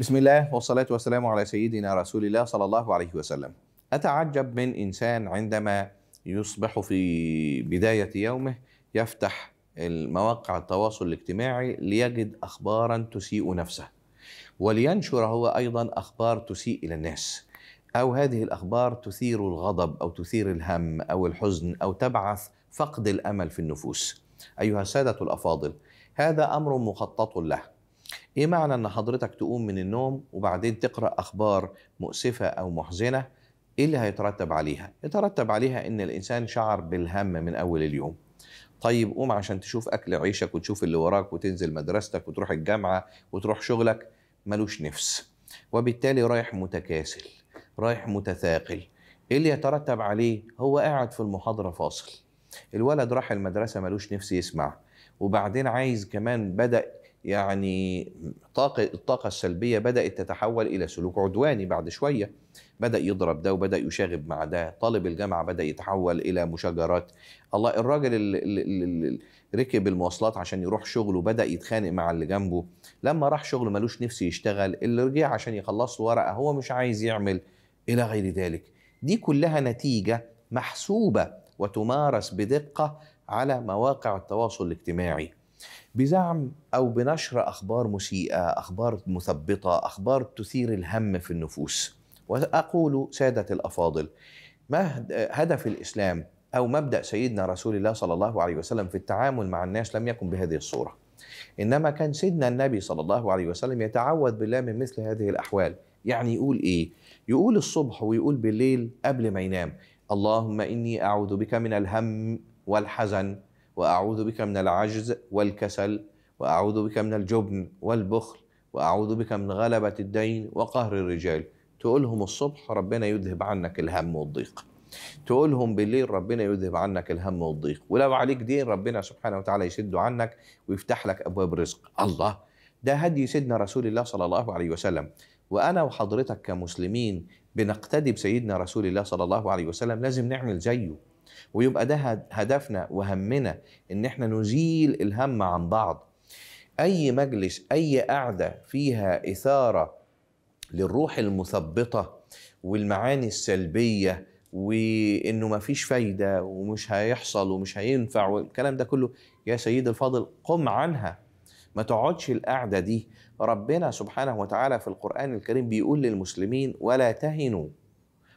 بسم الله والصلاة والسلام على سيدنا رسول الله صلى الله عليه وسلم أتعجب من إنسان عندما يصبح في بداية يومه يفتح المواقع التواصل الاجتماعي ليجد أخبارا تسيء نفسه ولينشر هو أيضا أخبار تسيء إلى الناس أو هذه الأخبار تثير الغضب أو تثير الهم أو الحزن أو تبعث فقد الأمل في النفوس أيها السادة الأفاضل هذا أمر مخطط له ايه معنى ان حضرتك تقوم من النوم وبعدين تقرا اخبار مؤسفه او محزنه ايه اللي هيترتب عليها يترتب عليها ان الانسان شعر بالهم من اول اليوم طيب قوم عشان تشوف اكل عيشك وتشوف اللي وراك وتنزل مدرستك وتروح الجامعه وتروح شغلك ملوش نفس وبالتالي رايح متكاسل رايح متثاقل ايه اللي يترتب عليه هو قاعد في المحاضره فاصل الولد راح المدرسه ملوش نفس يسمع وبعدين عايز كمان بدا يعني طاقة الطاقة السلبية بدأت تتحول إلى سلوك عدواني بعد شوية بدأ يضرب ده وبدأ يشاغب مع ده طالب الجامعة بدأ يتحول إلى مشاجرات الله الراجل اللي ركب المواصلات عشان يروح شغله بدأ يتخانق مع اللي جنبه لما راح شغله ملوش نفس يشتغل اللي رجع عشان يخلص له ورقة هو مش عايز يعمل إلى غير ذلك دي كلها نتيجة محسوبة وتمارس بدقة على مواقع التواصل الاجتماعي بزعم او بنشر اخبار مسيئه، اخبار مثبطه، اخبار تثير الهم في النفوس. واقول ساده الافاضل ما هدف الاسلام او مبدا سيدنا رسول الله صلى الله عليه وسلم في التعامل مع الناس لم يكن بهذه الصوره. انما كان سيدنا النبي صلى الله عليه وسلم يتعوذ بالله من مثل هذه الاحوال، يعني يقول ايه؟ يقول الصبح ويقول بالليل قبل ما ينام، اللهم اني اعوذ بك من الهم والحزن وأعوذ بك من العجز والكسل وأعوذ بك من الجبن والبخل وأعوذ بك من غلبة الدين وقهر الرجال تقولهم الصبح ربنا يذهب عنك الهم والضيق تقولهم بالليل ربنا يذهب عنك الهم والضيق ولو عليك دين ربنا سبحانه وتعالى يسده عنك ويفتح لك أبواب رزق الله ده هدي سيدنا رسول الله صلى الله عليه وسلم وأنا وحضرتك كمسلمين بنقتدي بسيدنا رسول الله صلى الله عليه وسلم لازم نعمل زيه ويبقى ده هدفنا وهمنا ان احنا نزيل الهم عن بعض اي مجلس اي قعده فيها اثاره للروح المثبطه والمعاني السلبيه وانه ما فيش فايده ومش هيحصل ومش هينفع والكلام ده كله يا سيد الفاضل قم عنها ما تقعدش القعده دي ربنا سبحانه وتعالى في القران الكريم بيقول للمسلمين ولا تهنوا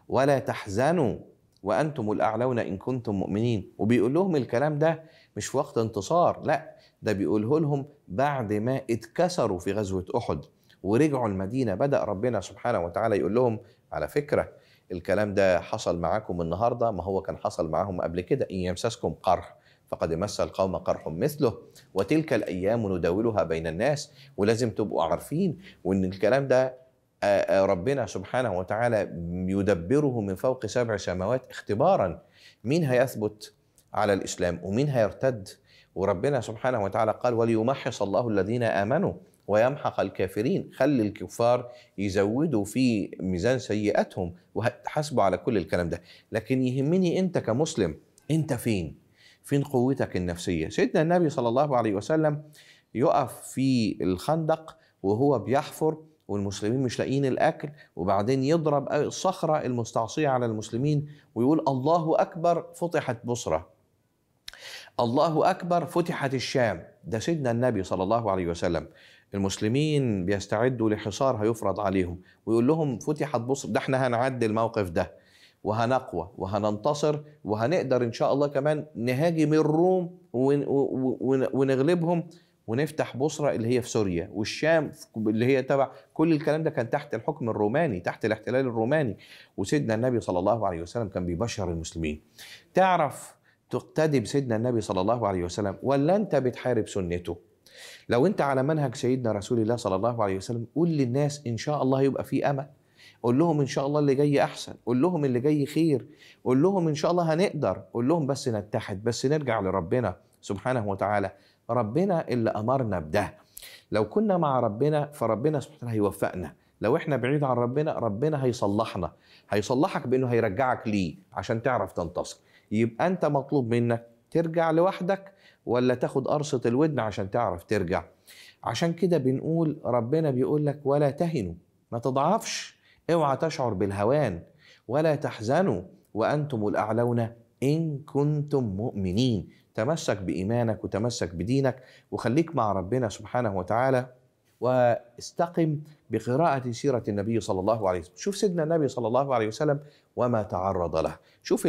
ولا تحزنوا وأنتم الأعلون إن كنتم مؤمنين وبيقول لهم الكلام ده مش في وقت انتصار لا ده بيقوله لهم بعد ما اتكسروا في غزوة أحد ورجعوا المدينة بدأ ربنا سبحانه وتعالى يقول لهم على فكرة الكلام ده حصل معاكم النهاردة ما هو كان حصل معاهم قبل كده إن يمسسكم قرح فقد مس القوم قرح مثله وتلك الأيام نداولها بين الناس ولازم تبقوا عارفين وإن الكلام ده ربنا سبحانه وتعالى يدبره من فوق سبع سماوات اختبارا مين هيثبت على الإسلام ومين هيرتد وربنا سبحانه وتعالى قال وليمحص الله الذين آمنوا ويمحق الكافرين خلي الكفار يزودوا في ميزان سيئاتهم وهتحاسبوا على كل الكلام ده لكن يهمني انت كمسلم انت فين فين قوتك النفسيه سيدنا النبي صلى الله عليه وسلم يقف في الخندق وهو بيحفر والمسلمين مش لاقيين الاكل وبعدين يضرب الصخره المستعصيه على المسلمين ويقول الله اكبر فتحت بصره الله اكبر فتحت الشام ده سيدنا النبي صلى الله عليه وسلم المسلمين بيستعدوا لحصار هيفرض عليهم ويقول لهم فتحت بصر ده احنا هنعدي الموقف ده وهنقوى وهننتصر وهنقدر ان شاء الله كمان نهاجم الروم ونغلبهم ونفتح بصرة اللي هي في سوريا والشام اللي هي تبع كل الكلام ده كان تحت الحكم الروماني تحت الاحتلال الروماني وسيدنا النبي صلى الله عليه وسلم كان بيبشر المسلمين تعرف تقتدي بسيدنا النبي صلى الله عليه وسلم ولا انت بتحارب سنته لو انت على منهج سيدنا رسول الله صلى الله عليه وسلم قول للناس ان شاء الله يبقى في امل قول لهم ان شاء الله اللي جاي احسن قول لهم اللي جاي خير قول لهم ان شاء الله هنقدر قول لهم بس نتحد بس نرجع لربنا سبحانه وتعالى ربنا اللي امرنا بده لو كنا مع ربنا فربنا سبحانه وتعالى هيوفقنا لو احنا بعيد عن ربنا ربنا هيصلحنا هيصلحك بانه هيرجعك ليه عشان تعرف تنتصر يبقى انت مطلوب منك ترجع لوحدك ولا تاخد قرصة الودن عشان تعرف ترجع عشان كده بنقول ربنا بيقول لك ولا تهنوا ما تضعفش اوعى تشعر بالهوان ولا تحزنوا وانتم الاعلون ان كنتم مؤمنين تمسك بإيمانك وتمسك بدينك وخليك مع ربنا سبحانه وتعالى واستقم بقراءة سيرة النبي صلى الله عليه وسلم شوف سيدنا النبي صلى الله عليه وسلم وما تعرض له شوف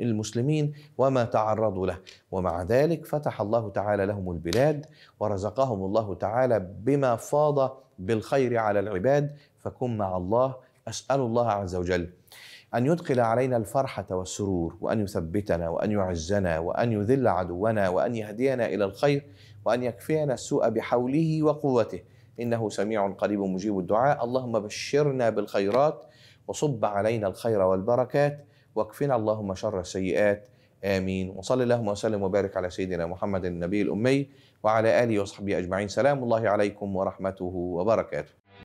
المسلمين وما تعرضوا له ومع ذلك فتح الله تعالى لهم البلاد ورزقهم الله تعالى بما فاض بالخير على العباد فكن مع الله أسأل الله عز وجل أن يدخل علينا الفرحة والسرور وأن يثبتنا وأن يعزنا وأن يذل عدونا وأن يهدينا إلى الخير وأن يكفينا السوء بحوله وقوته إنه سميع قريب مجيب الدعاء اللهم بشرنا بالخيرات وصب علينا الخير والبركات واكفنا اللهم شر السيئات آمين وصل اللهم وسلم وبارك على سيدنا محمد النبي الأمي وعلى آله وصحبه أجمعين سلام الله عليكم ورحمته وبركاته